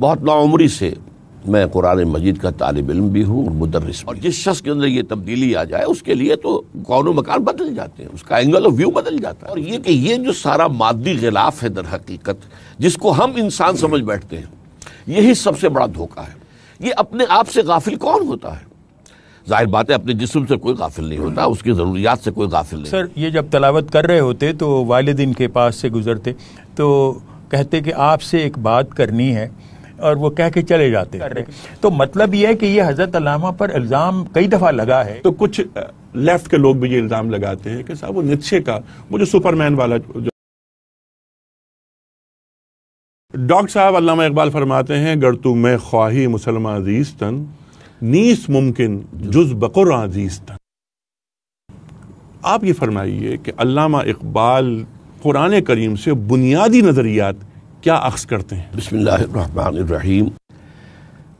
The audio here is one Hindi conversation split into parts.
बहुत नाउमरी से मैं कुरान मजीद का तालब इलम भी हूँ और मुदरस और जिस शख्स के अंदर ये तब्दीली आ जाए उसके लिए तो कौन मकान बदल जाते हैं उसका एंगल ऑफ व्यू बदल जाता है और ये कि ये जो सारा मादी गिलाफ है दर हकीकत जिसको हम इंसान समझ बैठते हैं यही सबसे बड़ा धोखा है ये अपने आप से गाफिल कौन होता है जाहिर बात है अपने जिसम से कोई गाफिल नहीं होता उसकी ज़रूरियात से कोई गाफिल नहीं सर ये जब तलावत कर रहे होते तो वालद के पास से गुजरते तो कहते कि आपसे एक बात करनी है और वो कह के चले जाते हैं तो मतलब ये है कि ये हजरत अलामा पर इल्ज़ाम कई दफ़ा लगा है तो कुछ लेफ्ट के लोग भी ये इल्ज़ाम लगाते हैं कि साहब वो निच्छे का वो जो सुपरमैन वाला जो डॉक्टर साहब अलामा इकबाल फरमाते हैं गर तुम मैं ख्वाही मुसलमान अजीज तन नीस मुमकिन जुज बकुर अजीज तन आप ये फरमाइए कि अलामा इकबाल कुरान करीम से बुनियादी नज़रियात क्या अक्स करते हैं बसमीम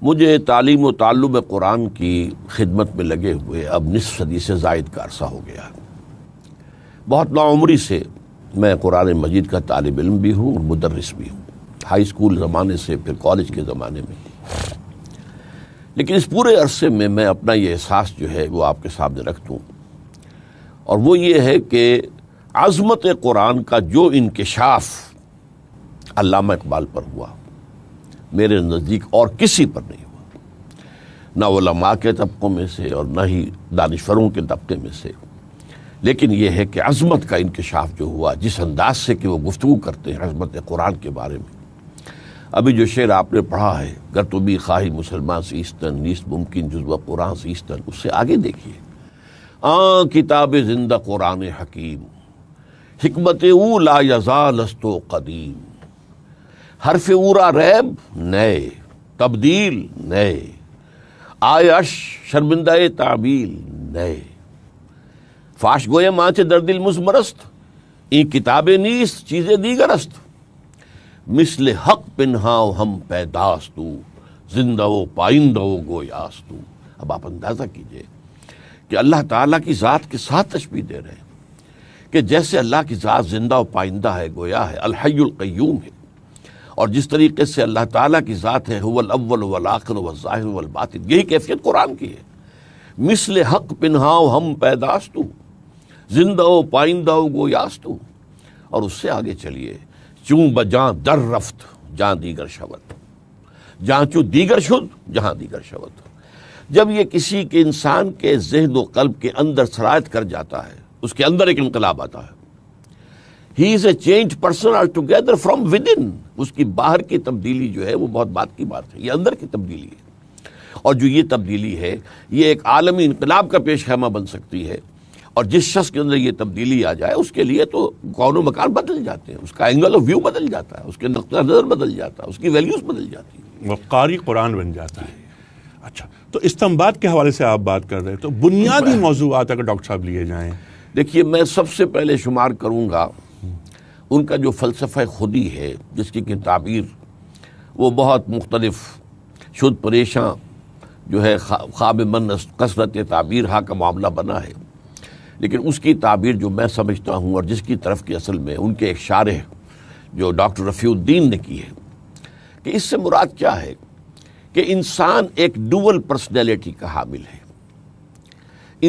मुझे तालीम व ताल्लुम कुरान की खिदमत में लगे हुए अब निसफ सदी से जायद का अरसा हो गया बहुत नाउमरी से मैं कुरान मजीद का तालब इलम भी हूँ और मुदरस भी हूँ हाई स्कूल ज़माने से फिर कॉलेज के ज़माने में लेकिन इस पूरे अरसे में मैं अपना ये एहसास जो है वो आपके सामने रख दूँ और वो ये है कि आज़मत कुरान का जो इनकशाफ़ अलामा इकबाल पर हुआ मेरे नज़दीक और किसी पर नहीं हुआ ना लमा के तबकों में से और ना ही दानश्वरों के तबके में से लेकिन यह है कि अजमत का इंकशाफ जो हुआ जिस अंदाज से कि वो गुफ्तु करते हैं अजमत कुरान के बारे में अभी जो शेर आपने पढ़ा है गर तो भी खाही मुसलमान से ईस्तन नीस्त मुमकिन जज्बा कुरान से ईस्तन उससे आगे देखिए आ किताब जिंदा कुरान हकीम हमत ऊ ला लस्तो कदीम हरफ उरा रैब नए तब्दील नए आयश शर्मिंदा ताबील नए फाश माँ माँचे दर्दिल मुजमरस्त ई किताबें नीस चीज़ें दीगरस्त मिसल हक पिन्हाओ हम पैदास्तू जिंदा पाइंदो पाइंदा व गोयास्तू अब आप अंदाज़ा कीजिए कि अल्लाह ताला की ज़ात के साथ तशबी दे रहे हैं कि जैसे अल्लाह की ज़ात जिंदा व पाइंदा है गोया है अलहैयुल है और जिस तरीके से अल्लाह ताला की ज़ात है हुवल अव्वल वल आखिर वल ज़ाहिर वल बातिन यही कैफियत कुरान की है मिसल हक पिनहाओ हम पैदास्तु जिंदा व पाइंदा गो यास्तू और उससे आगे चलिए ब जहाँ दर रफ्त जहाँ दीगर शवत जहाँ चूँ दीगर शुद्ध जहाँ दीगर शवत जब ये किसी के इंसान के जहन व कल्ब के अंदर शरात कर जाता है उसके अंदर एक इनकलाब आता है he is a change person all together from within उसकी बाहर की तब्दीली जो है वो बहुत बात की बात है ये अंदर की तब्दीली है और जो ये तब्दीली है ये एक आलमी इनकलाब का पेश खैमा बन सकती है और जिस शख्स के अंदर ये तब्दीली आ जाए उसके लिए तो गौनों मकान बदल जाते हैं उसका एंगल ऑफ व्यू बदल जाता है उसके नक्शा नज़र बदल जाता है उसकी वैल्यूज़ बदल जाती है वकारी कुरान बन जाता है अच्छा तो इस्तम्बाद के हवाले से आप बात कर रहे हैं तो बुनियादी मौजूद अगर डॉक्टर साहब लिए जाए देखिए मैं सबसे पहले शुमार करूँगा उनका जो फ़लसफ़ खुदी है जिसकी कि तबीर वो बहुत मुख्तलफ़ शुद्ध परेशान जो है ख्वाब मन कसरत ताबीर हा का मामला बना है लेकिन उसकी ताबीर जो मैं समझता हूँ और जिसकी तरफ की असल में उनके एक शार जो डॉक्टर रफ़ीद्दीन ने की है कि इससे मुराद क्या है कि इंसान एक डूबल पर्सनैलिटी का हामिल है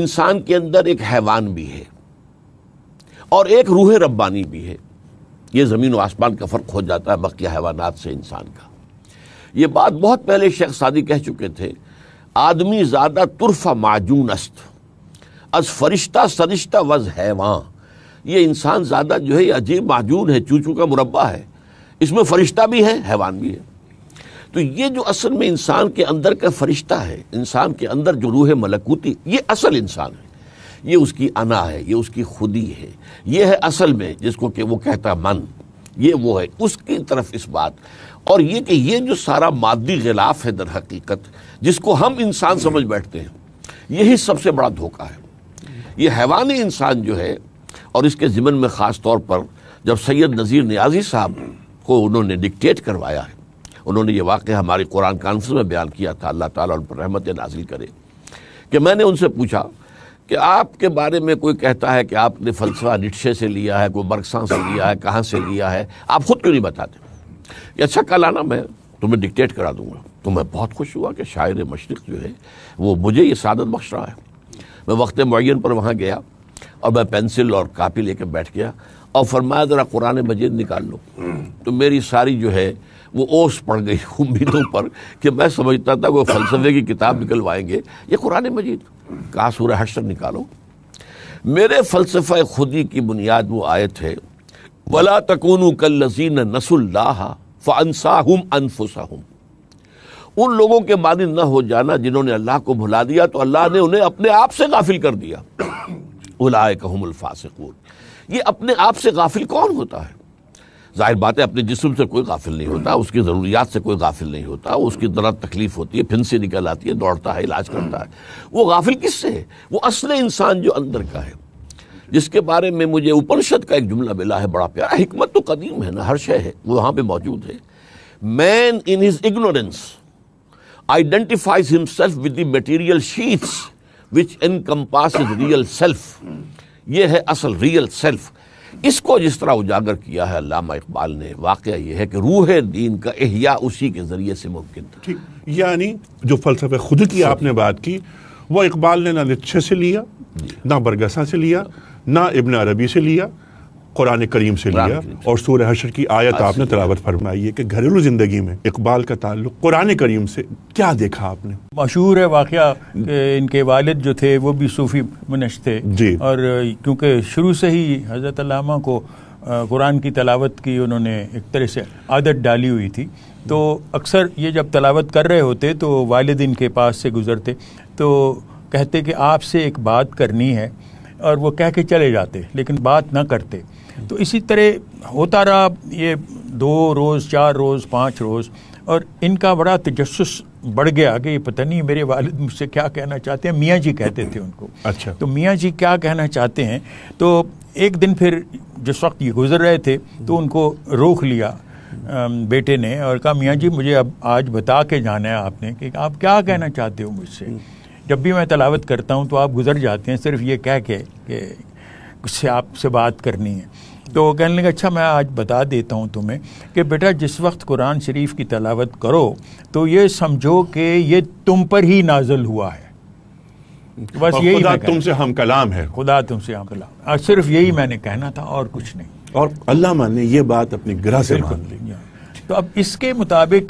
इंसान के अंदर एक हैवान भी है और एक रूह रब्बानी भी है ये ज़मीन व आसमान का फ़र्क हो जाता है बाकी हैवानात से इंसान का ये बात बहुत पहले शेख सादी कह चुके थे आदमी ज़्यादा तुरफा माजून अस्त अज फरिश्ता सरिश्ता वज हैवान ये इंसान ज़्यादा जो है अजीब माजून है चूचू का मुरबा है इसमें फरिश्ता भी है हैवान भी है तो ये जो असल में इंसान के अंदर का फरिश्ता है इंसान के अंदर जो रूह मलकूती ये असल इंसान है ये उसकी अना है ये उसकी खुदी है ये है असल में जिसको कि वो कहता मन ये वो है उसकी तरफ इस बात और ये कि ये जो सारा मादी गिलाफ है दर हकीकत जिसको हम इंसान समझ बैठते हैं यही सबसे बड़ा धोखा है ये हैवानी इंसान जो है और इसके ज़िमन में ख़ास तौर पर जब सैयद नज़ीर न्याजी साहब को उन्होंने डिक्टेट करवाया है उन्होंने ये वाक़ हमारे कुरान कॉन्फ्रेंस में बयान किया था अल्लाह ताला उन पर रहमत नाजिल करे कि मैंने उनसे पूछा कि आपके बारे में कोई कहता है कि आपने फलसफा निश्चय से लिया है कोई बरसा से लिया है कहाँ से लिया है आप खुद क्यों नहीं बताते कि अच्छा कल आना मैं तुम्हें डिक्टेट करा दूंगा तो मैं बहुत खुश हुआ कि शायर मशरक़ जो है वो मुझे ये सादत बख्श रहा है मैं वक्त मुन पर वहाँ गया और मैं पेंसिल और कापी लेकर बैठ गया और फरमाया ज़रा कुरान मजीद निकाल लो तो मेरी सारी जो है वो ओस पड़ गई उम्मीदों पर कि मैं समझता था वो फलसफे की किताब निकलवाएंगे ये कुरान मजीद कहा सूर हशर निकालो मेरे फलसफा खुदी की बुनियाद वो आयत है वला तकून कल लजीन नसुल्लाह उन लोगों के मानी न हो जाना जिन्होंने अल्लाह को भुला दिया तो अल्लाह ने उन्हें अपने आप से गाफिल कर दिया उलाय कहमुल ये अपने आप से गाफिल कौन होता है जाहिर बात है अपने जिसम से कोई गाफिल नहीं होता उसकी ज़रूरियात से कोई गाफिल नहीं होता उसकी दर्द तकलीफ होती है फिन से निकल आती है दौड़ता है इलाज करता है वो गाफिल किससे है वो असल इंसान जो अंदर का है जिसके बारे में मुझे उपनिषद का एक जुमला मिला है बड़ा प्यारा हमत तो कदीम है ना हर शय है वो वहाँ पर मौजूद है man in his ignorance identifies himself with the material sheets which encompass real self यह है असल रियल सेल्फ इसको जिस तरह उजागर किया है अलामा इकबाल ने वाक़ यह है कि रूह दीन का एहया उसी के ज़रिए से मुमकिन था ठीक यानी जो फ़लसफे खुद की आपने बात की वह इकबाल ने ना निच्छे से लिया ना बरगसा से लिया ना इबन अरबी से लिया कुरान करीम से लिया और सूर्य हशर की आयत हाँ, आपने तलावत फरमाई है कि घरेलू ज़िंदगी में इकबाल का ताल्लुक कुरान करीम से क्या देखा आपने मशहूर है वाक़ इनके वालिद जो थे वो भी सूफ़ी मनश थे जी और क्योंकि शुरू से ही हज़रत को कुरान की तलावत की उन्होंने एक तरह से आदत डाली हुई थी तो अक्सर ये जब तलावत कर रहे होते तो वालद इनके पास से गुज़रते तो कहते कि आपसे एक बात करनी है और वो कह के चले जाते लेकिन बात ना करते तो इसी तरह होता रहा ये दो रोज़ चार रोज़ पाँच रोज़ और इनका बड़ा तजस्स बढ़ गया कि ये पता नहीं मेरे वालिद मुझसे क्या कहना चाहते हैं मियाँ जी कहते थे उनको अच्छा तो मियाँ जी क्या कहना चाहते हैं तो एक दिन फिर जिस वक्त ये गुजर रहे थे तो उनको रोक लिया बेटे ने और कहा मियाँ जी मुझे अब आज बता के जाना है आपने कि आप क्या कहना चाहते हो मुझसे जब भी मैं तलावत करता हूँ तो आप गुजर जाते हैं सिर्फ ये कह के कि उससे आपसे बात करनी है तो वो कहने लगे अच्छा मैं आज बता देता हूँ तुम्हें कि बेटा जिस वक्त कुरान शरीफ की तलावत करो तो ये समझो कि ये तुम पर ही नाजल हुआ है बस यही तुमसे हम कलाम है खुदा तुमसे हम कलाम सिर्फ यही मैंने कहना था और कुछ नहीं और अल्लाह ने यह बात अपनी ग्रह से मान ली तो अब इसके मुताबिक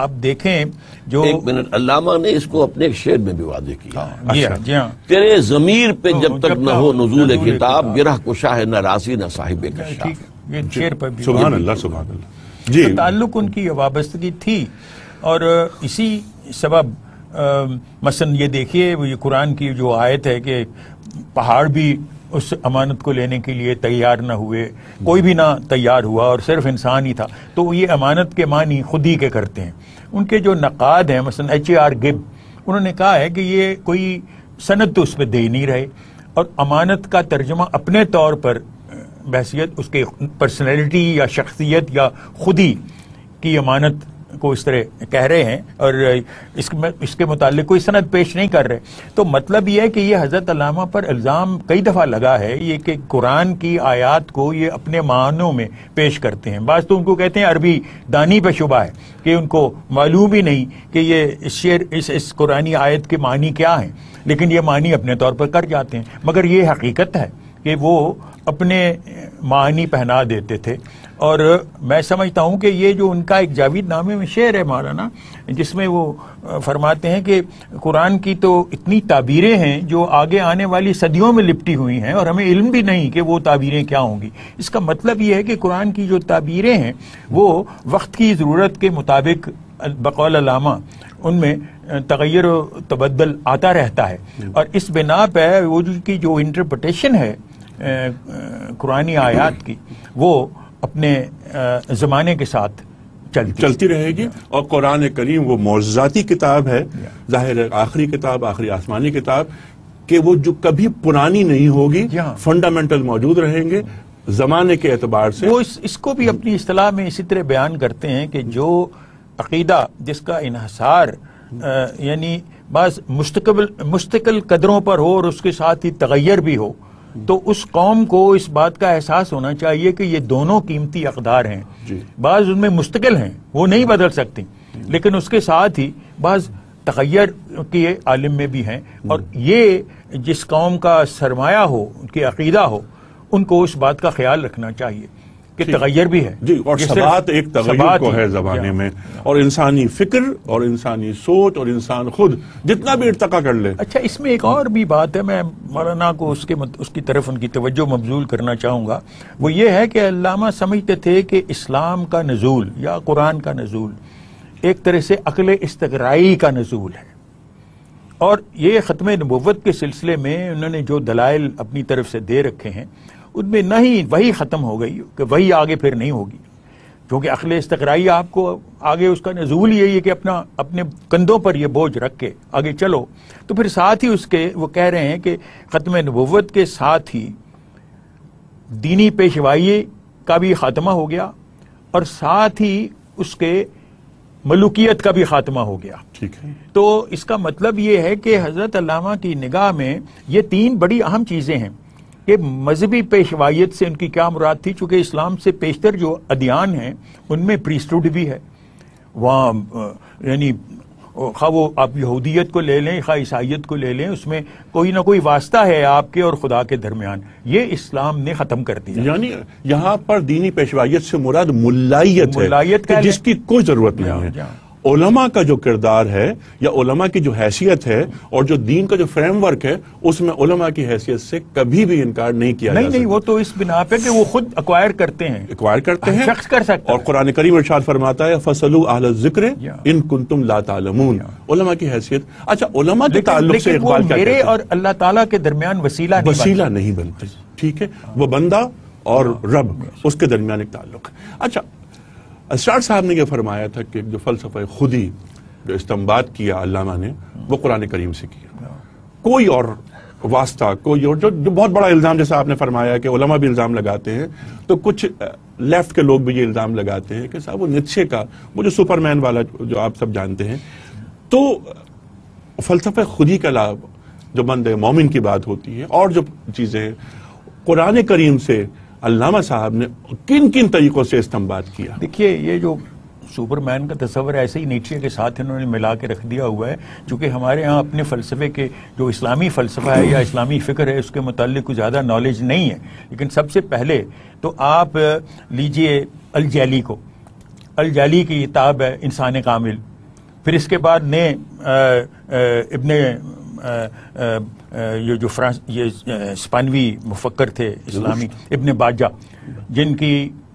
आप देखें जो एक मिनट अल्लामा ने इसको अपने एक शेर में भी वादे किया हाँ, अच्छा, जी हाँ। तेरे जमीर पे तो, जब तक न हो नजूल किताब गिरह कुशा है न राशि न साहिब शेर पर सुबह सुबह जी तो ताल्लुक उनकी वाबस्तगी थी और इसी सबब मसन ये देखिए ये कुरान की जो आयत है कि पहाड़ भी उस अमानत को लेने के लिए तैयार ना हुए कोई भी ना तैयार हुआ और सिर्फ इंसान ही था तो ये अमानत के मानी खुद ही के करते हैं उनके जो नक़ाद हैं मसलन एच ए आर गिब उन्होंने कहा है कि ये कोई सनत तो उस पर दे नहीं रहे और अमानत का तर्जमा अपने तौर पर बहसीत उसके पर्सनैलिटी या शख्सियत या खुद ही की अमानत को इस तरह कह रहे हैं और इसमें इसके मुतालिक कोई सनद पेश नहीं कर रहे तो मतलब यह है कि यह हज़रत अलामा पर इल्ज़ाम कई दफ़ा लगा है ये कि कुरान की आयात को ये अपने मानों में पेश करते हैं बाज तो उनको कहते हैं अरबी दानी पर शुबा है कि उनको मालूम ही नहीं कि ये इस शेर इस इस कुरानी आयत के मानी क्या हैं लेकिन ये मानी अपने तौर पर कर जाते हैं मगर ये हकीकत है कि वो अपने मानी पहना देते थे और मैं समझता हूं कि ये जो उनका एक जावीद नामे में शेर है मौलाना जिसमें वो फरमाते हैं कि कुरान की तो इतनी ताबीरें हैं जो आगे आने वाली सदियों में लिपटी हुई हैं और हमें इल्म भी नहीं कि वो ताबीरें क्या होंगी इसका मतलब ये है कि कुरान की जो ताबीरें हैं वो वक्त की ज़रूरत के मुताबिक बकौल लामा उनमें तगैर तबदल आता रहता है और इस बिना पर वो की जो इंटरप्रटेशन है कुरानी आयात की वो अपने ज़माने के साथ चलती चलती रहेगी और कुरान करीम वो मोजाती किताब है जाहिर आखिरी किताब आखिरी आसमानी किताब कि वो जो कभी पुरानी नहीं होगी फंडामेंटल मौजूद रहेंगे जमाने के एतबार से वो इस, इसको भी अपनी असलाह में इसी तरह बयान करते हैं कि जो अकीदा जिसका इहसार यानी बस मुस्तकबल मुस्तकिल कदरों पर हो और उसके साथ ही तगैर भी हो तो उस कौम को इस बात का एहसास होना चाहिए कि ये दोनों कीमती अकदार हैं बाज उनमें मुस्तकिल हैं वो नहीं बदल सकती लेकिन उसके साथ ही बाज तखैर के आलिम में भी हैं और ये जिस कौम का सरमाया हो उनके अकीदा हो उनको इस बात का ख्याल रखना चाहिए कि तगैर भी है जी और सबात एक तगैर को है जमाने में और इंसानी फिक्र और इंसानी सोच और इंसान खुद जितना भी इरतका कर ले अच्छा इसमें एक और भी बात है मैं मौलाना को उसके उसकी तरफ उनकी तवज्जो मबजूल करना चाहूंगा वो ये है कि अल्लामा समझते थे कि इस्लाम का नजूल या कुरान का नजूल एक तरह से अकल इस्तराई का नजूल है और ये ख़त्म नबूत के सिलसिले में उन्होंने जो दलाइल अपनी तरफ से दे रखे हैं उनमें नहीं वही ख़त्म हो गई कि वही आगे फिर नहीं होगी क्योंकि अखिल इस्तराई आपको आगे उसका नजूल यही है कि अपना अपने कंधों पर यह बोझ रख के आगे चलो तो फिर साथ ही उसके वो कह रहे हैं कि ख़त्म नबूत के साथ ही दीनी पेशवाई का भी खात्मा हो गया और साथ ही उसके मलुकियत का भी खात्मा हो गया ठीक है तो इसका मतलब ये है कि हज़रत की निगाह में ये तीन बड़ी अहम चीज़ें हैं कि मजहबी पेशवाइत से उनकी क्या मुराद थी चूंकि इस्लाम से पेशतर जो अधियान हैं उनमें प्रीस्टूड भी है वहाँ यानी खा वो आप यहूदियत को ले लें खा ईसाइत को ले लें उसमें कोई ना कोई वास्ता है आपके और खुदा के दरमियान ये इस्लाम ने खत्म कर दिया यानी यहाँ पर दीनी पेशवाइत से मुराद मुलायत मुलायत है, का जिसकी कोई जरूरत नहीं है ओलमा का जो किरदार है या ओलमा की जो हैसियत है और जो दीन का जो फ्रेमवर्क है उसमें ओलमा की हैसियत से कभी भी इनकार नहीं किया नहीं नहीं वो तो इस बिना पे कि वो खुद अक्वायर करते हैं अक्वायर करते हैं हाँ, शख्स कर सकते और कुरान करीम इरशाद फरमाता है फसलू आल जिक्र इन कुंतुम ला तालमून ओलमा की हैसियत अच्छा ओलमा के ताल्लुक से इकबाल मेरे और अल्लाह ताला के दरमियान वसीला वसीला नहीं बनते ठीक है वो बंदा और रब हाँ। उसके दरमियान एक ताल्लुक अच्छा अशार साहब ने यह फरमाया था कि जो फलसफा खुद ही जो इस्तेमाल किया अलामा ने वो कुरान करीम से किया हाँ। कोई और वास्ता कोई और जो जो बहुत बड़ा इल्ज़ाम जैसा आपने फरमाया कि उलमा भी इल्ज़ाम लगाते हैं तो कुछ लेफ्ट के लोग भी ये इल्ज़ाम लगाते हैं कि साहब वो नीचे का वो जो सुपरमैन वाला जो आप सब जानते हैं तो फलसफा खुद ही का लाभ जो बंद मोमिन की बात होती है और जो चीज़ें कुरान करीम से अलामा साहब ने किन किन तरीकों से इस्तेमाल किया देखिए ये जो सुपरमैन का तस्वर ऐसे ही नीचे के साथ इन्होंने मिला के रख दिया हुआ है चूंकि हमारे यहाँ अपने फ़लसफ़े के जो इस्लामी फ़लसफ़ा है या इस्लामी फ़िक्र है उसके मतलब कुछ ज़्यादा नॉलेज नहीं है लेकिन सबसे पहले तो आप लीजिए अलजैली को अलजैली की किताब है इंसान कामिल फिर इसके बाद ने इबन ये जो फ्रांस ये स्पानवी मुफक्र थे इस्लामी इब्ने बाजा जिनकी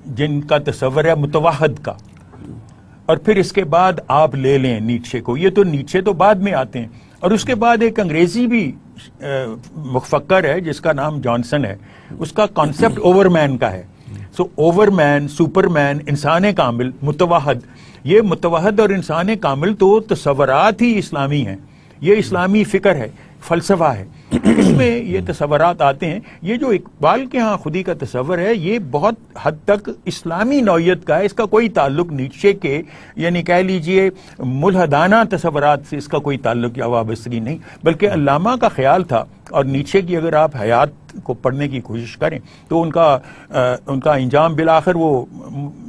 जिनका तस्वर है मुतवाहद का और फिर इसके बाद आप ले लें नीचे को ये तो नीचे तो बाद में आते हैं और उसके बाद एक अंग्रेजी भी मुफक्र है जिसका नाम जॉनसन है उसका कॉन्सेप्ट ओवरमैन का है सो ओवरमैन सुपरमैन इंसान कामिल मुतवाहद ये मुतवाहद और इंसान कामिल तो तस्वरत ही इस्लामी हैं ये इस्लामी फ़िक्र है फ़लसफ़ा है इसमें ये तस्वरत आते हैं ये जो इकबाल के यहाँ खुदी का तस्वर है ये बहुत हद तक इस्लामी नौीयत का है इसका कोई ताल्लुक नीचे के यानी कह लीजिए मुलहदाना तस्वरत से इसका कोई ताल्लुक या वाबस्तगी नहीं बल्कि अलामा का ख्याल था और नीचे की अगर आप हयात को पढ़ने की कोशिश करें तो उनका आ, उनका इंजाम बिलाखिर वो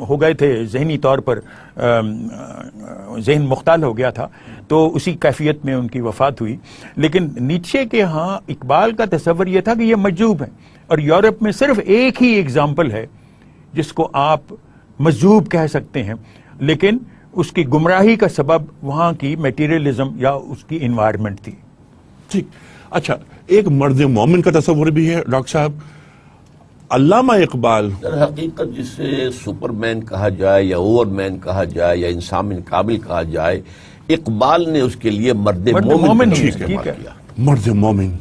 हो गए थे जहनी तौर पर जहन मुख्तल हो गया था तो उसी कैफियत में उनकी वफात हुई लेकिन नीचे के यहाँ वहां इकबाल का तस्वर यह था कि यह मजूब है और यूरोप में सिर्फ एक ही एग्जाम्पल है जिसको आप मजूब कह सकते हैं लेकिन उसकी गुमराही का सबब वहां की मेटीरियलिज्म या उसकी इन्वायरमेंट थी ठीक अच्छा एक मर्द मोमिन का तस्वर भी है डॉक्टर साहब अलामा इकबाल हकीकत जिसे सुपरमैन कहा जाए या ओवरमैन कहा जाए या इंसान काबिल कहा जाए इकबाल ने उसके लिए मर्द मोमिन ठीक है मर्द मोमिन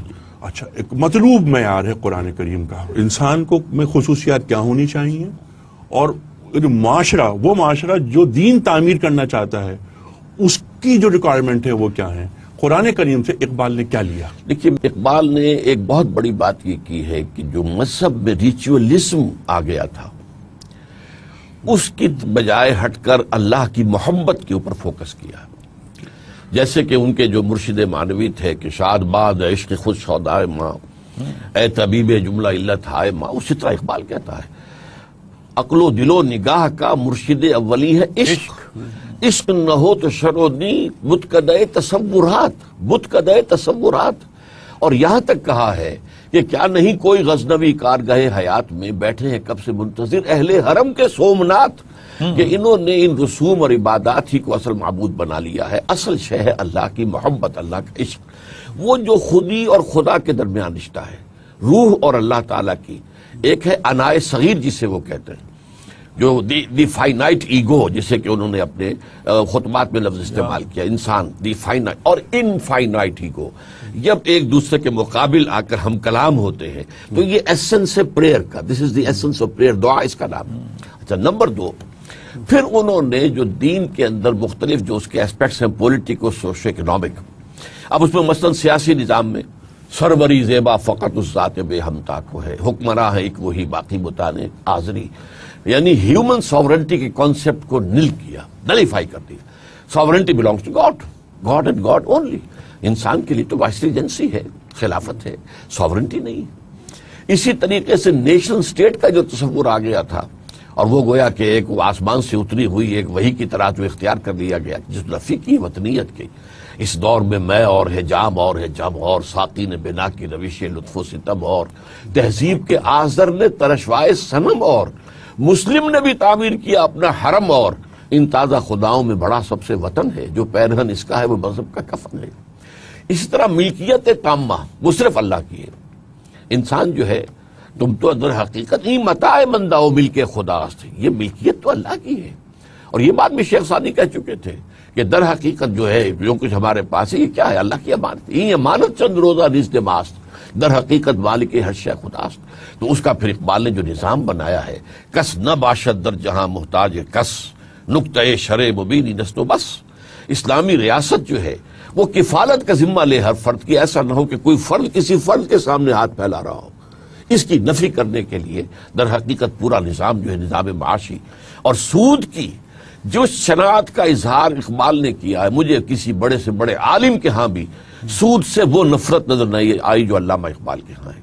अच्छा एक मतलूब मैार है कुरान करीम का इंसान को में खसूसियात क्या होनी चाहिए और माशरा वो माशरा जो दीन तामीर करना चाहता है उसकी जो रिक्वायरमेंट है वो क्या है कुरान करीम से इकबाल ने क्या लिया देखिए इकबाल ने एक बहुत बड़ी बात ये की है कि जो मजहब में रिचुअलिज्म आ गया था उसकी बजाय हटकर अल्लाह की मोहब्बत के ऊपर फोकस किया जैसे कि उनके जो मुर्शिद मानवी थे कि शादबाद इश्क खुद सौदाए माँ ए तबीब जुमला इल्लत हाय माँ उसी तरह इकबाल कहता है अकलो दिलो निगाह का मुर्शिद अवली है इश्क इश्क न हो तो शरोदी बुत कदय तस्वुरात बुत कदय तस्वुरात और यहां तक कहा है कि क्या नहीं कोई गजनवी कार गए हयात में बैठे हैं कब से मुंतजिर अहले हरम के सोमनाथ कि इन्होंने इन रसूम और इबादत ही को असल मबूद बना लिया है असल शह है अल्लाह की मोहब्बत अल्लाह का इश्क वो जो खुदी और खुदा के दरमियान रिश्ता है रूह और अल्लाह ताला की एक है अनाय सगीर जिसे वो कहते हैं जो दी, फाइनाइट ईगो जिसे कि उन्होंने अपने खुतबात में लफ्ज इस्तेमाल किया इंसान दी फाइनाइट और इनफाइनाइट ईगो जब एक दूसरे के मुकाबिल आकर हम कलाम होते हैं तो ये एसेंस है प्रेयर का this is the essence of prayer दुआ इसका नाम अच्छा नंबर दो फिर उन्होंने जो दीन के अंदर मुख्तलिफ जो उसके एस्पेक्ट्स हैं पोलिटिको सोशो इकनॉमिक अब उसमें मसलन सियासी निज़ाम में सरवरी जेबा फ़कत उस बेहमता बे हमता को है हुक्मरा है एक वही बाकी मुतान आजरी यानी ह्यूमन सॉवरेंटी के कॉन्सेप्ट को नील किया नलीफाई कर दिया sovereignty belongs to God God and God only इंसान के लिए तो एजेंसी है खिलाफत है सॉवरेंटी नहीं इसी तरीके से नेशनल स्टेट का जो तस्वूर आ गया था और वो गोया कि एक आसमान से उतरी हुई एक वही की तरह जो इख्तियार कर लिया गया जिस रफ़ी की वतनीत की इस दौर में मैं और हिजाम और हिजम और साकी ने बिना की रविश लुत्फ सितम और तहजीब के आजर ने तरशवाए सनम और मुस्लिम ने भी तामीर किया अपना हरम और इन ताज़ा खुदाओं में बड़ा सबसे वतन है जो पैरहन इसका है वो मजहब का कफन है इसी तरह मिल्कियत तामा वो सिर्फ अल्लाह की है इंसान जो है तुम तो अंदर हकीकत ही मताए मंदाओ हो मिल के खुदास्त ये मिल्कियत तो अल्लाह की है और ये बात भी शेख सानी कह चुके थे कि दर हकीकत जो है जो कुछ हमारे पास है ये क्या है अल्लाह की अमानत ये अमानत चंद रोजा रिश्ते मास्त दर हकीकत मालिक हशा खुदास्त तो उसका फिर इकबाल ने जो निज़ाम बनाया है कस न बाशत दर जहाँ मोहताज कस नुकत शर मुबीन नस्तो बस इस्लामी रियासत जो है वो किफालत का जिम्मा ले हर फर्द की ऐसा ना हो कि कोई फर्द किसी फर्द के सामने हाथ फैला रहा हो इसकी नफी करने के लिए दर हकीकत पूरा निज़ाम जो है निज़ाम माशी और सूद की जो शनात का इजहार इकबाल ने किया है मुझे किसी बड़े से बड़े आलिम के यहाँ भी सूद से वो नफरत नजर नहीं आई जो अलामा इकबाल के यहाँ है